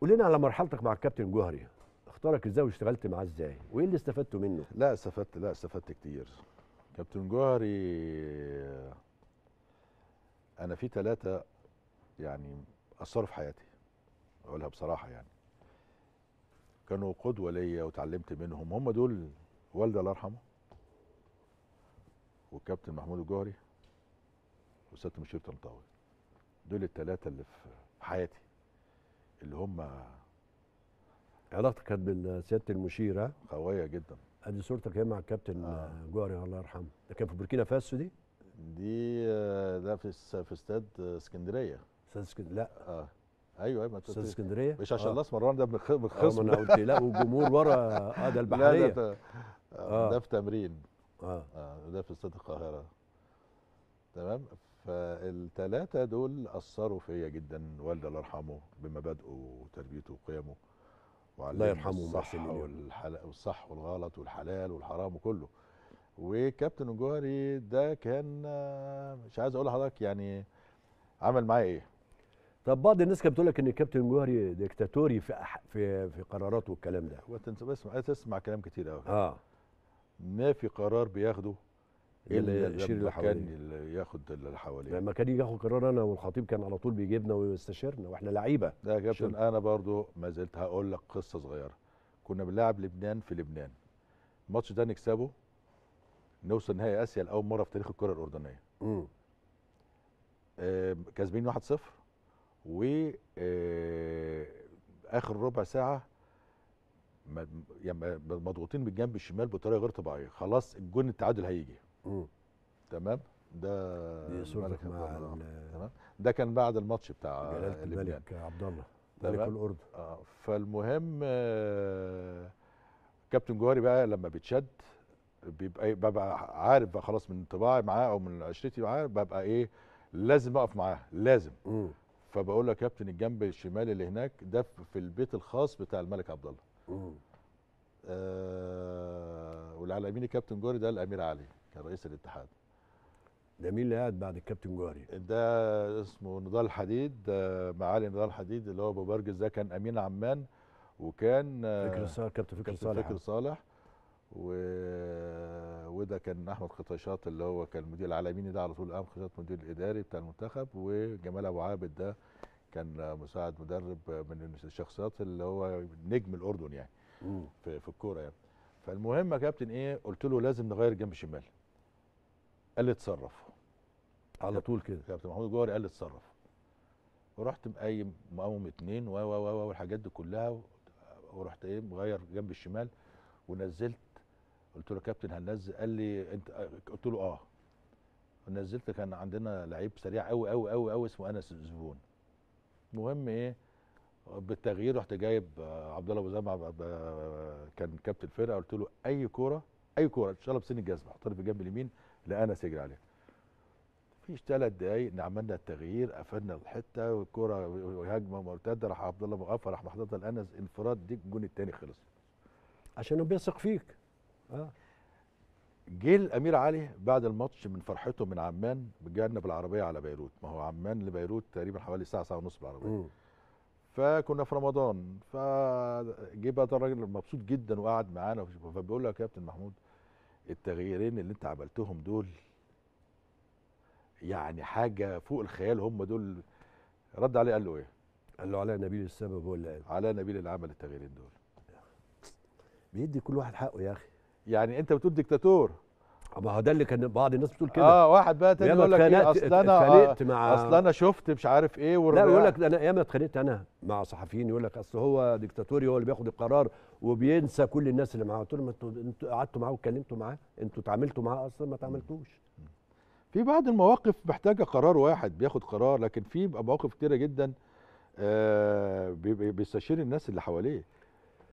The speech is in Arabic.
قول لنا على مرحلتك مع الكابتن جوهري اختارك ازاي واشتغلت معاه ازاي وايه اللي استفدته منه لا استفدت لا استفدت كتير كابتن جوهري انا في ثلاثه يعني اثروا في حياتي اقولها بصراحه يعني كانوا قدوه ليا وتعلمت منهم هم دول والدي الله يرحمه والكابتن محمود الجوهري وسياده مشير طنطاوي دول الثلاثه اللي في حياتي اللي هم علاقتك كانت بسياده المشيره قويه جدا ادي صورتك هي مع الكابتن آه. جوهري الله يرحمه ده كان في بوركينا فاسو دي دي آه، ده في في استاد اسكندريه استاد اسكندريه لا اه ايوه ايوه استاد اسكندريه مش عشان الله آه. اسمر ده من الخصم آه، انا قلت لا والجمهور ورا اه ده البحريه لا ده, آه. ده في تمرين اه, آه. ده في استاد القاهره تمام فالتلاتة دول اثروا فيا جدا والدي الله يرحمه بمبادئه وتربيته وقيمه الله يرحمه الصح والصح والغلط والحلال والحرام وكله وكابتن الجوهري ده كان مش عايز اقول لحضرتك يعني عمل معايا ايه طب بعض الناس كانت بتقول لك ان الكابتن جوهري ديكتاتوري في أح... في في قراراته والكلام ده وانت بس تسمع كلام كتير قوي اه ما في قرار بياخده إيه اللي يشير اللي كان ياخد اللي حواليه لما كان يجي ياخد قرار انا والخطيب كان على طول بيجيبنا ويستشيرنا واحنا لعيبه لا يا كابتن انا برضو ما زلت هقول لك قصه صغيره كنا بنلعب لبنان في لبنان الماتش ده نكسبه نوصل نهائي اسيا لاول مره في تاريخ الكره الاردنيه امم آه كاسبين 1-0 و آه اخر ربع ساعه يعني مضغوطين بالجنب الشمال بطريقه غير طبيعيه خلاص الجون التعادل هيجي تمام ده الملك مع تمام ده كان بعد الماتش بتاع جلاله الملك عبد الله ملك الاردن اه فالمهم آه كابتن جوهري بقى لما بيتشد بيبقى إيه، ببقى عارف بقى خلاص من انطباعي معاه او من عشرتي معاه ببقى ايه لازم اقف معاه لازم م. فبقول له يا كابتن الجنب الشمال اللي هناك ده في البيت الخاص بتاع الملك عبد الله آه والعلى يميني كابتن جوري ده الامير علي كان رئيس الاتحاد ده مين اللي قاعد بعد الكابتن جوهري؟ ده اسمه نضال حديد آه، معالي نضال حديد اللي هو ابو برج ده كان امين عمان وكان آه، فكر صالح كابتن فكر صالح فكر صالح و... وده كان احمد خطيشات اللي هو كان المدير العالمي ده على طول احمد خطيشات مدير الاداري بتاع المنتخب وجمال ابو عابد ده كان مساعد مدرب من الشخصيات اللي هو نجم الاردن يعني في, في الكوره يعني فالمهم يا كابتن ايه قلت له لازم نغير جنب شمال قال لي اتصرف على طول كده كابتن محمود الجوهري قال لي اتصرف ورحت مقيم مقوم اتنين و و و والحاجات دي كلها ورحت ايه مغير جنب الشمال ونزلت قلت له يا كابتن هننزل قال لي انت قلت له اه نزلت كان عندنا لعيب سريع قوي قوي قوي قوي اسمه انس زبون المهم ايه بالتغيير رحت جايب عبد الله ابو زمعه كان كابتن الفرقه قلت له اي كوره اي كوره ان شاء الله بسن الجزمه حطها في الجنب اليمين لانس يجري عليه فيش ثلاث دقايق عملنا التغيير قفلنا الحته والكره هجمه مرتده راح عبد الله موقفها راح محطتها لانس انفراد دي الجون الثاني خلص عشان هو بيثق فيك اه جه الامير علي بعد الماتش من فرحته من عمان جانا بالعربيه على بيروت ما هو عمان لبيروت تقريبا حوالي ساعه ساعه ونص بالعربيه م. فكنا في رمضان فجه بقى الراجل مبسوط جدا وقعد معانا فبيقول له يا كابتن محمود التغييرين اللي انت عملتهم دول يعني حاجه فوق الخيال هم دول رد عليه قال له ايه؟ قال له علاء نبيل السبب هو اللي قال علاء نبيل اللي عمل التغييرين دول بيدي كل واحد حقه يا اخي يعني انت بتقول ديكتاتور ما هو ده اللي كان بعض الناس بتقول كده اه واحد بقى تاني يقول لك ايه اصل انا اتخانقت آه، مع اصل انا شفت مش عارف ايه لا يقول لك انا ياما اتخانقت انا مع صحفيين يقول لك اصل هو ديكتاتوري هو اللي بياخد القرار وبينسى كل الناس اللي معاه قلت لهم انتوا انتوا قعدتوا معاه واتكلمتوا معاه انتوا اتعاملتوا معاه اصلا ما اتعاملتوش في بعض المواقف محتاجه قرار واحد بياخد قرار لكن في مواقف كتيره جدا آه بيستشير الناس اللي حواليه